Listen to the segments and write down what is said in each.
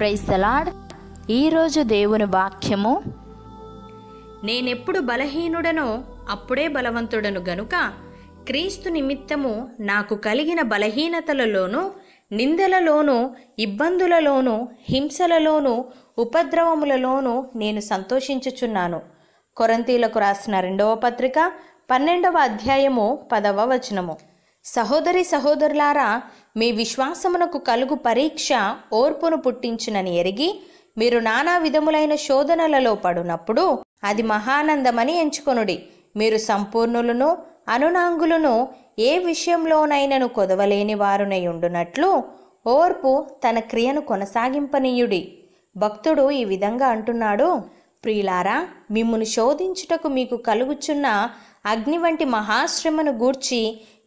praise the Lord ఈరోజు దేవుని వాక్యము నేనెప్పుడు బలహీనుడనో అప్పుడే బలవంతుడను గనుక క్రీస్తు నిమిత్తము నాకు కలిగిన బలహీనతలలోనూ నిందలలోనూ ఇబ్బందులలోనూ హింసలలోనూ ఉపద్రవములలోనూ నేను సంతోషించుచున్నాను కొరంతీలకు రాసిన రెండవ పత్రిక పన్నెండవ అధ్యాయము పదవ వచనము సహోదరి సహోదరులారా మీ విశ్వాసమునకు కలుగు పరీక్ష ఓర్పును పుట్టించునని ఎరిగి మీరు నానా విధములైన శోధనలలో పడునప్పుడు అది మహానందమని ఎంచుకొనుడి మీరు సంపూర్ణులను అనునాంగులను ఏ విషయంలోనైనను కొదవలేని వారునై ఉండునట్లు ఓర్పు తన క్రియను కొనసాగింపనీయుడి భక్తుడు ఈ విధంగా అంటున్నాడు ప్రియులారా మిమ్మును శోధించుటకు మీకు కలుగుచున్న అగ్ని వంటి మహాశ్రమను గూర్చి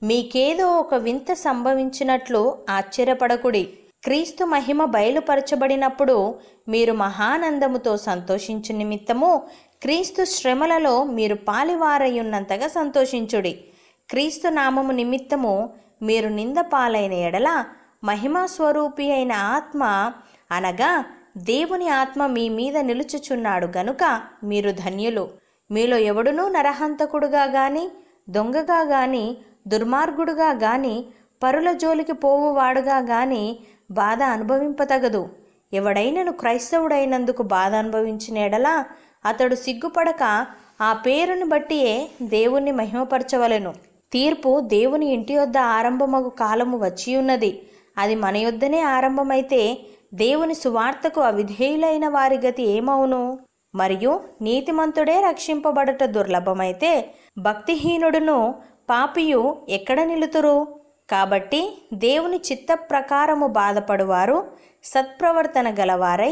మీకేదో ఒక వింత సంభవించినట్లు ఆశ్చర్యపడకుడి క్రీస్తు మహిమ బయలుపరచబడినప్పుడు మీరు మహానందముతో సంతోషించు నిమిత్తము క్రీస్తు శ్రమలలో మీరు పాలివారయ్యున్నంతగా సంతోషించుడి క్రీస్తు నామము నిమిత్తము మీరు నింద పాలైన ఎడల మహిమా స్వరూపి అయిన ఆత్మ అనగా దేవుని ఆత్మ మీ మీద నిలుచుచున్నాడు గనుక మీరు ధన్యులు మీలో ఎవడునూ నరహంతకుడుగా గాని దొంగగా గాని దుర్మార్గుడుగా గాని పరుల జోలికి పోవువాడుగా గాని బాధ అనుభవింపతగదు ఎవడైనను క్రైస్తవుడైనందుకు బాధ అనుభవించిన ఎడలా అతడు సిగ్గుపడక ఆ పేరుని బట్టియే దేవుణ్ణి మహిమపరచవలను తీర్పు దేవుని ఇంటి యొద్ద ఆరంభమగు కాలము వచ్చియున్నది అది మన యొద్దనే ఆరంభమైతే దేవుని సువార్తకు అవిధేయులైన వారి గతి ఏమవును మరియు నీతిమంతుడే రక్షింపబడట దుర్లభమైతే భక్తిహీనుడును పాపియు ఎక్కడ నిలుతురు కాబట్టి దేవుని చిత్త ప్రకారము బాధపడువారు సత్ప్రవర్తన గలవారై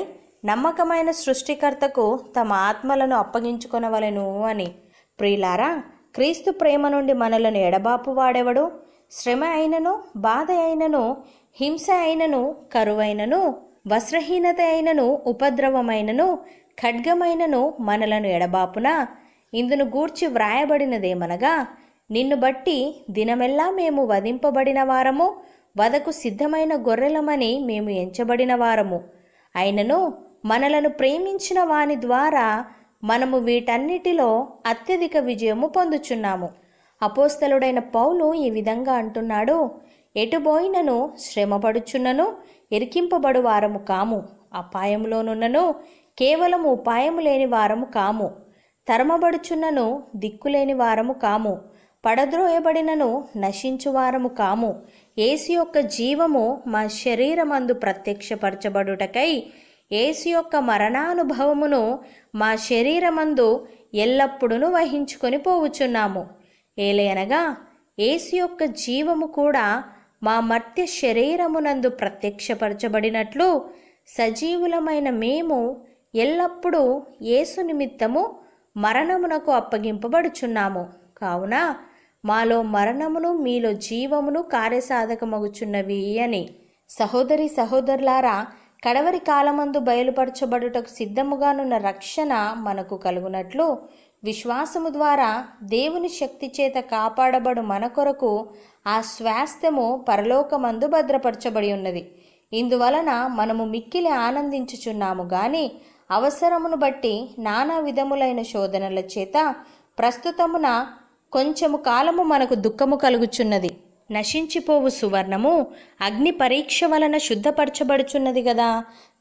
నమ్మకమైన సృష్టికర్తకు తమ ఆత్మలను అప్పగించుకొనవలెను అని ప్రియులారా క్రీస్తు ప్రేమ నుండి మనలను ఎడబాపు వాడెవడు శ్రమ అయినను బాధ అయినను హింస అయినను కరువైనను వస్త్రహీనత అయినను ఉపద్రవమైనను ఖడ్గమైనను మనలను ఎడబాపున ఇందును గూర్చి వ్రాయబడినదేమనగా నిన్ను బట్టి దినమెల్లా మేము వధింపబడిన వారము వదకు సిద్ధమైన గొర్రెలమని మేము ఎంచబడిన వారము అయినను మనలను ప్రేమించిన వాని ద్వారా మనము వీటన్నిటిలో అత్యధిక విజయము పొందుచున్నాము అపోస్తలుడైన పౌలు ఈ విధంగా అంటున్నాడు ఎటుబోయినను శ్రమపడుచున్నను ఎరికింపబడు వారము కాము అపాయంలోనున్నను కేవలం ఉపాయం లేని వారము కాము తరమబడుచున్నను దిక్కులేని వారము కాము పడద్రోయబడినను నశించువారము కాము ఏసు యొక్క జీవము మా శరీరమందు ప్రత్యక్షపరచబడుటకై ఏసు యొక్క మరణానుభవమును మా శరీరమందు ఎల్లప్పుడూ వహించుకొని పోవుచున్నాము ఏలయనగా ఏసు యొక్క జీవము కూడా మా మర్త్య శరీరమునందు ప్రత్యక్షపరచబడినట్లు సజీవులమైన మేము ఎల్లప్పుడూ యేసు నిమిత్తము మరణమునకు అప్పగింపబడుచున్నాము కావున మాలో మరణమును మీలో జీవమును కార్యసాధకమగుచున్నవి అని సహోదరి సహోదరులారా కడవరి కాలమందు బయలుపరచబడుటకు సిద్ధముగానున్న రక్షణ మనకు కలుగునట్లు విశ్వాసము ద్వారా దేవుని శక్తి చేత కాపాడబడు మన కొరకు ఆ స్వాస్థ్యము పరలోకమందు భద్రపరచబడి ఉన్నది ఇందువలన మనము మిక్కిలి ఆనందించుచున్నాము గాని అవసరమును బట్టి నానా విధములైన శోధనల చేత ప్రస్తుతమున కొంచెము కాలము మనకు దుఃఖము కలుగుచున్నది నశించిపోవు సువర్ణము అగ్ని పరీక్ష వలన శుద్ధపరచబడుచున్నది కదా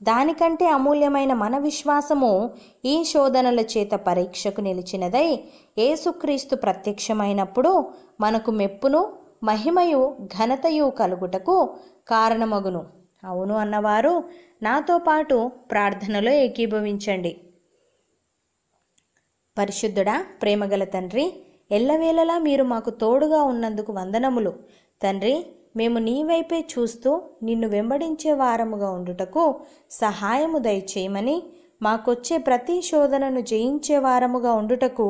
దానికంటే అమూల్యమైన మన విశ్వాసము ఈ శోధనల చేత పరీక్షకు నిలిచినదై ఏసుక్రీస్తు ప్రత్యక్షమైనప్పుడు మనకు మెప్పును మహిమయు ఘనతయు కలుగుటకు కారణమగును అవును అన్నవారు నాతో పాటు ప్రార్థనలో ఏకీభవించండి పరిశుద్ధుడా ప్రేమగల తండ్రి ఎల్లవేళలా మీరు మాకు తోడుగా ఉన్నందుకు వందనములు తండ్రి మేము నీ వైపే చూస్తూ నిన్ను వెంబడించే వారముగా ఉండుటకు సహాయము దయచేయమని మాకొచ్చే ప్రతి శోధనను జయించే వారముగా ఉండుటకు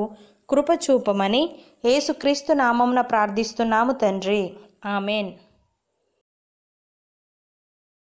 కృపచూపమని ఏసుక్రీస్తు నామంన నామమున ప్రార్థిస్తున్నాము తండ్రి ఆమెన్